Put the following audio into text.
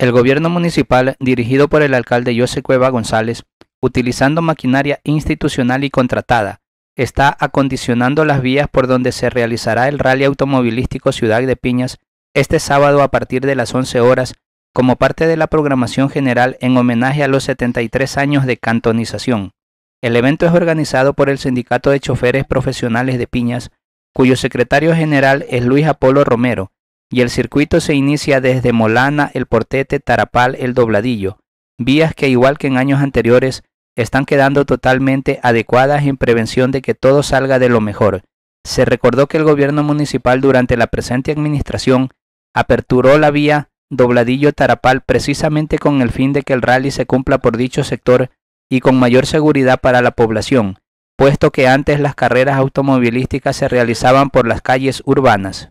El gobierno municipal, dirigido por el alcalde José Cueva González, utilizando maquinaria institucional y contratada, está acondicionando las vías por donde se realizará el rally automovilístico Ciudad de Piñas este sábado a partir de las 11 horas como parte de la programación general en homenaje a los 73 años de cantonización. El evento es organizado por el Sindicato de Choferes Profesionales de Piñas, cuyo secretario general es Luis Apolo Romero, y el circuito se inicia desde Molana, El Portete, Tarapal, El Dobladillo, vías que igual que en años anteriores están quedando totalmente adecuadas en prevención de que todo salga de lo mejor. Se recordó que el gobierno municipal durante la presente administración aperturó la vía Dobladillo Tarapal precisamente con el fin de que el rally se cumpla por dicho sector y con mayor seguridad para la población, puesto que antes las carreras automovilísticas se realizaban por las calles urbanas.